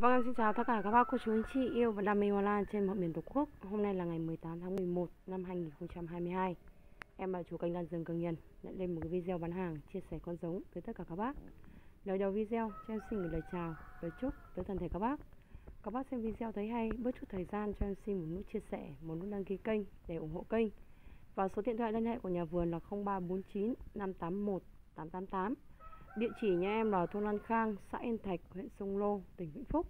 Vâng, xin chào tất cả các bác, cô chú, anh chị yêu và đam mê hoa lan trên mọi miền Tổ quốc Hôm nay là ngày 18 tháng 11 năm 2022 Em là chủ kênh Lan Rừng Cường Nhân đã lên một cái video bán hàng chia sẻ con giống với tất cả các bác Lời đầu video cho em xin gửi lời chào, lời chúc tới toàn thể các bác Các bác xem video thấy hay, bớt chút thời gian cho em xin một nút chia sẻ, một nút đăng ký kênh để ủng hộ kênh Và số điện thoại liên hệ của nhà vườn là 0349 581 888 Địa chỉ nhà em là thôn Lan Khang, xã Yên Thạch, huyện Sông Lô, tỉnh Vĩnh Phúc.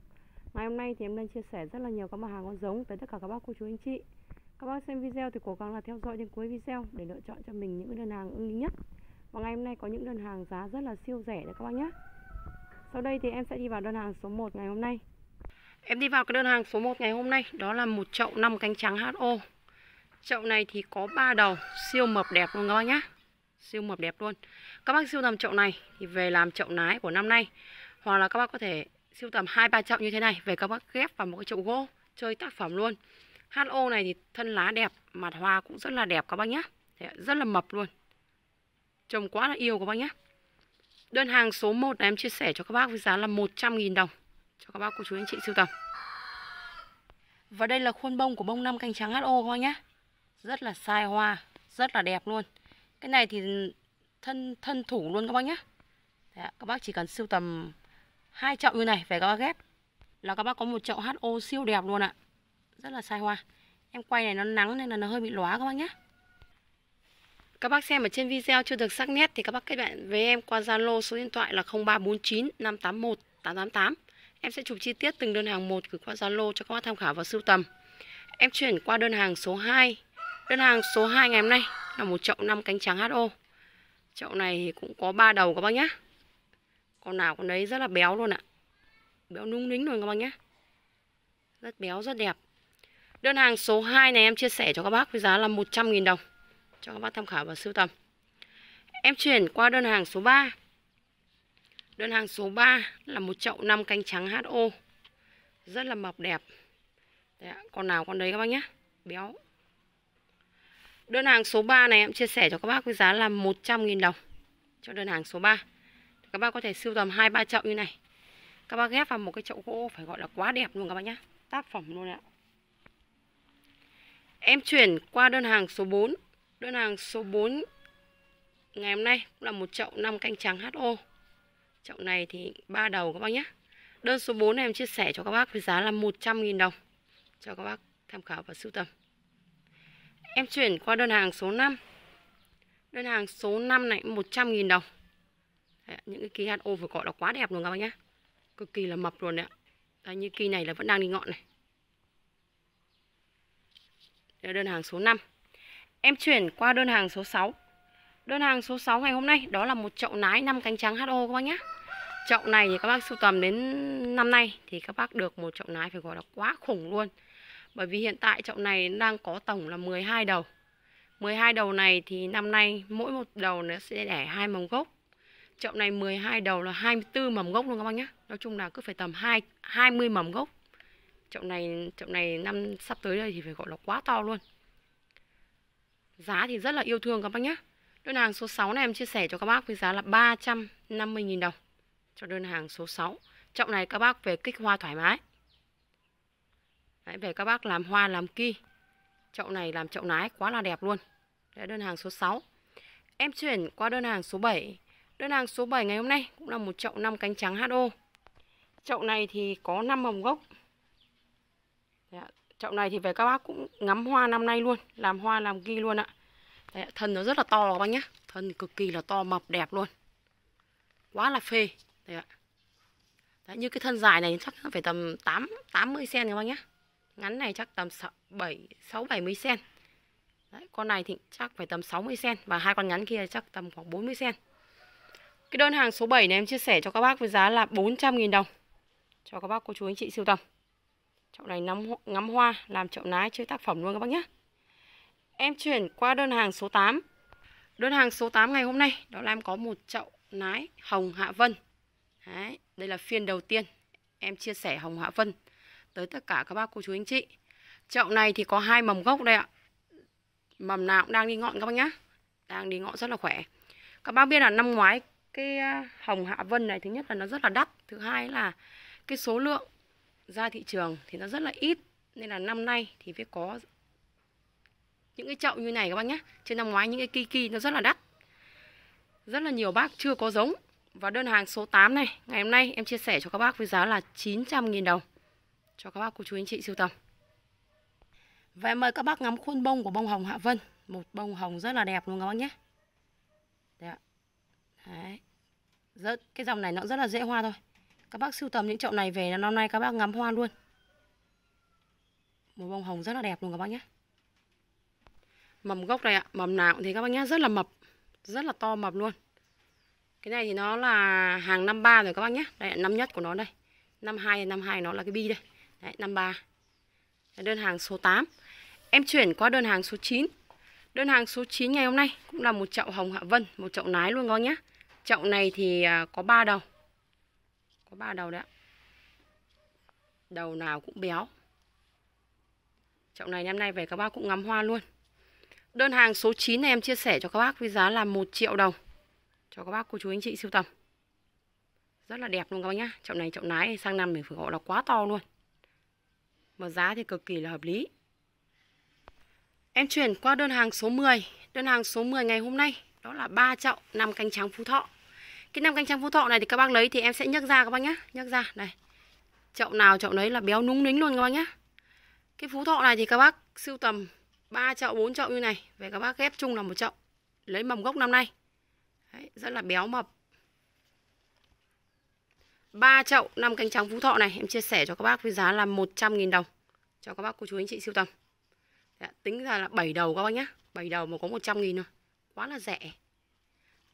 Ngày hôm nay thì em đang chia sẻ rất là nhiều các mặt hàng con giống tới tất cả các bác cô chú anh chị. Các bác xem video thì cố gắng là theo dõi đến cuối video để lựa chọn cho mình những đơn hàng ưng ý nhất. Và ngày hôm nay có những đơn hàng giá rất là siêu rẻ đấy các bác nhé. Sau đây thì em sẽ đi vào đơn hàng số 1 ngày hôm nay. Em đi vào cái đơn hàng số 1 ngày hôm nay, đó là một chậu 5 cánh trắng HO. Chậu này thì có 3 đầu, siêu mập đẹp luôn các bác nhé siêu mập đẹp luôn các bác siêu tầm chậu này thì về làm chậu nái của năm nay hoặc là các bác có thể siêu tầm hai ba chậu như thế này về các bác ghép vào một cái chậu gỗ chơi tác phẩm luôn ho này thì thân lá đẹp mặt hoa cũng rất là đẹp các bác nhé rất là mập luôn trồng quá là yêu các bác nhé đơn hàng số 1 này em chia sẻ cho các bác với giá là 100.000 đồng cho các bác cô chú anh chị siêu tầm và đây là khuôn bông của bông năm cánh trắng ho các bác nhé rất là sai hoa rất là đẹp luôn cái này thì thân thân thủ luôn các bác nhé Đấy, các bác chỉ cần sưu tầm hai chậu như này phải các bác ghép là các bác có một chậu ho siêu đẹp luôn ạ rất là sai hoa em quay này nó nắng nên là nó hơi bị lóa các bác nhé các bác xem ở trên video chưa được sắc nét thì các bác kết bạn với em qua Zalo số điện thoại là 0349 581 888. Em sẽ chụp chi tiết từng đơn hàng một gửi qua Zalo cho các bác tham khảo và sưu tầm. Em chuyển qua đơn hàng số 2 Đơn hàng số 2 ngày hôm nay là một chậu 5 cánh trắng HO. Chậu này cũng có 3 đầu các bác nhá. Con nào con đấy rất là béo luôn ạ. Béo núng nính luôn các bác nhá. Rất béo, rất đẹp. Đơn hàng số 2 này em chia sẻ cho các bác với giá là 100.000 đồng. Cho các bác tham khảo và sưu tầm. Em chuyển qua đơn hàng số 3. Đơn hàng số 3 là một chậu 5 cánh trắng HO. Rất là mập đẹp. Đấy, con nào con đấy các bác nhé. Béo, Đơn hàng số 3 này em chia sẻ cho các bác với giá là 100.000 đồng cho đơn hàng số 3. Các bác có thể sưu tầm hai ba chậu như này. Các bác ghép vào một cái chậu gỗ phải gọi là quá đẹp luôn các bác nhá. Tác phẩm luôn ạ. Em chuyển qua đơn hàng số 4. Đơn hàng số 4 ngày hôm nay cũng là một chậu năm canh trắng HO. Chậu này thì ba đầu các bác nhé. Đơn số 4 này em chia sẻ cho các bác với giá là 100.000 đồng. Cho các bác tham khảo và sưu tầm. Em chuyển qua đơn hàng số 5 Đơn hàng số 5 này 100.000 đồng đấy, Những cái kỳ HO vừa gọi là quá đẹp luôn các bác nhá Cực kỳ là mập luôn đấy ạ đấy, Như kỳ này là vẫn đang đi ngọn này Đây đơn hàng số 5 Em chuyển qua đơn hàng số 6 Đơn hàng số 6 ngày hôm nay Đó là một chậu nái 5 cánh trắng HO các bác nhá Chậu này thì các bác sưu tầm đến năm nay Thì các bác được một chậu nái phải gọi là quá khủng luôn bởi vì hiện tại chậu này đang có tổng là 12 đầu 12 đầu này thì năm nay mỗi một đầu nó sẽ đẻ hai mầm gốc Chậu này 12 đầu là 24 mầm gốc luôn các bác nhé Nói chung là cứ phải tầm 2, 20 mầm gốc Chậu này chậu này năm sắp tới đây thì phải gọi là quá to luôn Giá thì rất là yêu thương các bác nhé Đơn hàng số 6 này em chia sẻ cho các bác với giá là 350.000 đồng cho đơn hàng số 6. chậu này các bác về kích hoa thoải mái. Đấy, về các bác làm hoa làm kỳ chậu này làm chậu nái quá là đẹp luôn Đấy, đơn hàng số 6 em chuyển qua đơn hàng số 7 đơn hàng số 7 ngày hôm nay cũng là một chậu 5 cánh trắng HO chậu này thì có 5 mầm gốc Đấy, chậu này thì về các bác cũng ngắm hoa năm nay luôn làm hoa làm kỳ luôn ạ Đấy, thân nó rất là to các bác nhé thân cực kỳ là to mập đẹp luôn quá là phê Đấy ạ Đấy, như cái thân dài này chắc phải tầm 8 80 cm các bác nhé ngắn này chắc tầm 7 6 70 cm. Đấy, con này thì chắc phải tầm 60 cm và hai con ngắn kia chắc tầm khoảng 40 cm. Cái đơn hàng số 7 này em chia sẻ cho các bác với giá là 400 000 đồng. Cho các bác cô chú anh chị siêu tầm. Chậu này ngắm ngắm hoa, làm chậu nái chơi tác phẩm luôn các bác nhé. Em chuyển qua đơn hàng số 8. Đơn hàng số 8 ngày hôm nay đó là em có một chậu nái hồng Hạ Vân. Đấy, đây là phiên đầu tiên em chia sẻ hồng Hạ Vân tới tất cả các bác cô chú anh chị chậu này thì có hai mầm gốc đây ạ mầm nào cũng đang đi ngọn các bác nhá đang đi ngọn rất là khỏe các bác biết là năm ngoái cái à, hồng hạ vân này thứ nhất là nó rất là đắt thứ hai là cái số lượng ra thị trường thì nó rất là ít nên là năm nay thì phải có những cái chậu như này các bác nhé trên năm ngoái những cái kiki nó rất là đắt rất là nhiều bác chưa có giống và đơn hàng số 8 này ngày hôm nay em chia sẻ cho các bác với giá là 900.000 đồng cho các bác cô chú anh chị sưu tầm. Và mời các bác ngắm khuôn bông của bông hồng Hạ Vân, một bông hồng rất là đẹp luôn các bác nhé. Đấy Đấy. Rất, cái dòng này nó rất là dễ hoa thôi. Các bác sưu tầm những chậu này về là năm nay các bác ngắm hoa luôn. Một bông hồng rất là đẹp luôn các bác nhé. Mầm gốc này ạ, mầm nào thì các bác nhé, rất là mập, rất là to mập luôn. Cái này thì nó là hàng năm ba rồi các bác nhé. Đây năm nhất của nó đây. năm hai năm hai nó là cái bi đây. Đấy, 53 Đơn hàng số 8 Em chuyển qua đơn hàng số 9 Đơn hàng số 9 ngày hôm nay cũng là một chậu hồng hạ vân Một chậu nái luôn con nhé Chậu này thì à, có 3 đầu Có 3 đầu đấy ạ Đầu nào cũng béo Chậu này năm nay về các bác cũng ngắm hoa luôn Đơn hàng số 9 này em chia sẻ cho các bác với giá là 1 triệu đồng Cho các bác cô chú anh chị siêu tầm Rất là đẹp luôn các bác nhá Chậu này chậu nái sang năm thì phải gọi là quá to luôn mà giá thì cực kỳ là hợp lý. Em chuyển qua đơn hàng số 10. Đơn hàng số 10 ngày hôm nay đó là ba chậu năm canh trắng Phú Thọ. Cái năm canh trắng Phú Thọ này thì các bác lấy thì em sẽ nhấc ra các bác nhá, nhấc ra đây. Chậu nào chậu đấy là béo núng nính luôn các bác nhá. Cái Phú Thọ này thì các bác sưu tầm 3 chậu 4 chậu như này về các bác ghép chung là một chậu. Lấy mầm gốc năm nay. Đấy, rất là béo mập 3 chậu 5 cánh trắng Phú Thọ này em chia sẻ cho các bác với giá là 100.000 đồng cho các bác cô chú anh chị siêu tầm. Đã, dạ, tính ra là 7 đầu các bác nhá. 7 đầu mà có 100.000 thôi. Quá là rẻ.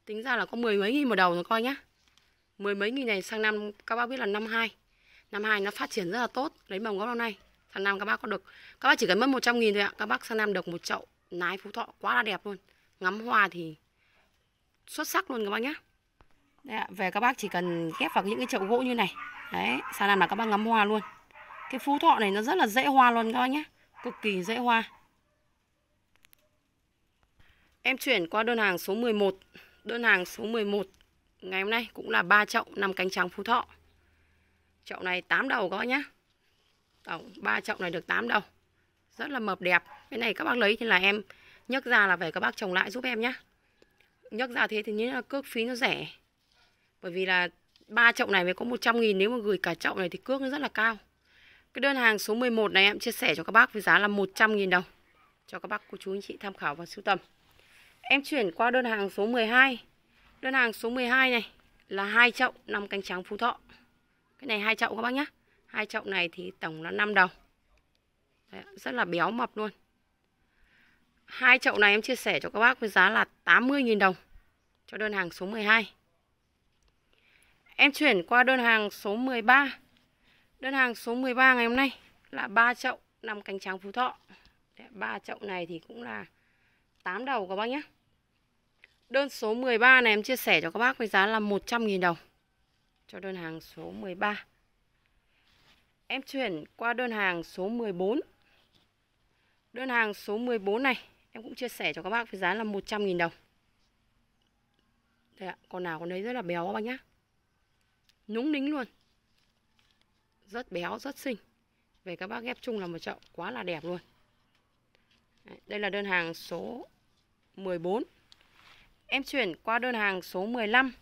Tính ra là có mười mấy nghìn một đầu rồi coi nhá. Mười mấy nghìn này sang năm các bác biết là năm hai. Năm hai nó phát triển rất là tốt, lấy mầm gốc năm nay. Sang năm các bác có được các bác chỉ cần mất 100 nghìn thôi ạ. Các bác sang năm được một chậu nái Phú Thọ quá là đẹp luôn. Ngắm hoa thì xuất sắc luôn các bác nhá. Đấy về các bác chỉ cần ghép vào những cái chậu gỗ như này. Đấy, sang năm là các bác ngắm hoa luôn. Cái phú thọ này nó rất là dễ hoa luôn các bác nhé. Cực kỳ dễ hoa. Em chuyển qua đơn hàng số 11. Đơn hàng số 11 ngày hôm nay cũng là ba chậu năm cánh trắng phú thọ. Chậu này 8 đầu các bác nhé. Tổng ba chậu này được 8 đầu. Rất là mập đẹp. Cái này các bác lấy thì là em nhấc ra là về các bác trồng lại giúp em nhé. Nhấc ra thế thì như là cước phí nó rẻ. Bởi vì là ba chậu này mới có 100 nghìn Nếu mà gửi cả chậu này thì cước nó rất là cao Cái đơn hàng số 11 này em chia sẻ cho các bác Với giá là 100 nghìn đồng Cho các bác cô chú anh chị tham khảo và sưu tầm Em chuyển qua đơn hàng số 12 Đơn hàng số 12 này Là hai chậu 5 cánh trắng phú thọ Cái này hai chậu các bác nhé hai chậu này thì tổng là 5 đồng Đấy, Rất là béo mập luôn hai chậu này em chia sẻ cho các bác với giá là 80.000 đồng cho đơn hàng số 12. Em chuyển qua đơn hàng số 13 Đơn hàng số 13 ngày hôm nay là 3 chậu nằm cánh trắng Phú Thọ 3 chậu này thì cũng là 8 đầu các bác nhé Đơn số 13 này em chia sẻ cho các bác với giá là 100.000 đồng Cho đơn hàng số 13 Em chuyển qua đơn hàng số 14 Đơn hàng số 14 này Em cũng chia sẻ cho các bác với giá là 100.000 đồng Đây ạ, con nào con đấy rất là béo các bác nhé Núng nính luôn Rất béo, rất xinh Về các bác ghép chung là một chậu Quá là đẹp luôn Đây là đơn hàng số 14 Em chuyển qua đơn hàng số 15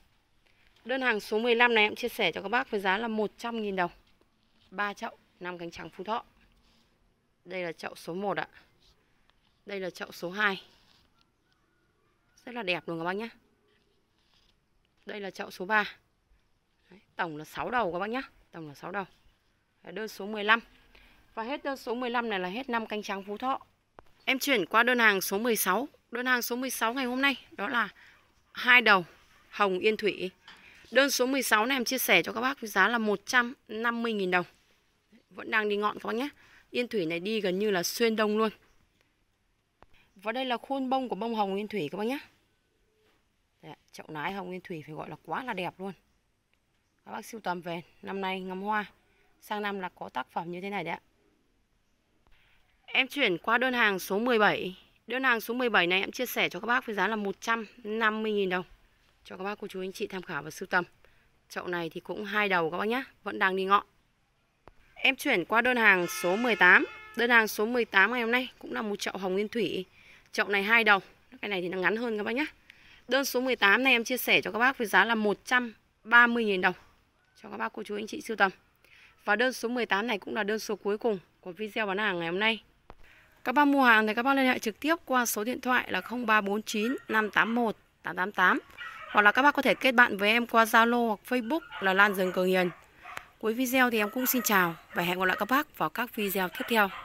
Đơn hàng số 15 này em chia sẻ cho các bác với giá là 100.000 đồng 3 chậu 5 cánh trắng phú thọ Đây là chậu số 1 ạ Đây là chậu số 2 Rất là đẹp luôn các bác nhé Đây là chậu số 3 Đấy, tổng là 6 đầu các bác nhá tổng là 6 đầu đơn số 15 và hết đơn số 15 này là hết năm canh trắng Phú Thọ em chuyển qua đơn hàng số 16 đơn hàng số 16 ngày hôm nay đó là hai đầu hồng yên thủy đơn số 16 này em chia sẻ cho các bác với giá là 150.000 đồng vẫn đang đi ngọn các bác nhé yên thủy này đi gần như là xuyên đông luôn và đây là khuôn bông của bông hồng yên thủy các bác nhé chậu nái hồng yên thủy phải gọi là quá là đẹp luôn các bác sưu tầm về năm nay ngắm hoa sang năm là có tác phẩm như thế này đấy ạ em chuyển qua đơn hàng số 17 đơn hàng số 17 này em chia sẻ cho các bác với giá là 150.000 đồng cho các bác cô chú anh chị tham khảo và sưu tầm chậu này thì cũng hai đầu các bác nhé vẫn đang đi ngọn em chuyển qua đơn hàng số 18 đơn hàng số 18 ngày hôm nay cũng là một chậu hồng nguyên thủy chậu này hai đầu cái này thì nó ngắn hơn các bác nhé đơn số 18 này em chia sẻ cho các bác với giá là 130.000 đồng cho các bác cô chú anh chị sưu tầm. Và đơn số 18 này cũng là đơn số cuối cùng của video bán hàng ngày hôm nay. Các bác mua hàng thì các bác liên hệ trực tiếp qua số điện thoại là 0349 581 888 hoặc là các bác có thể kết bạn với em qua Zalo hoặc Facebook là Lan rừng Cường Hiền. Cuối video thì em cũng xin chào và hẹn gặp lại các bác vào các video tiếp theo.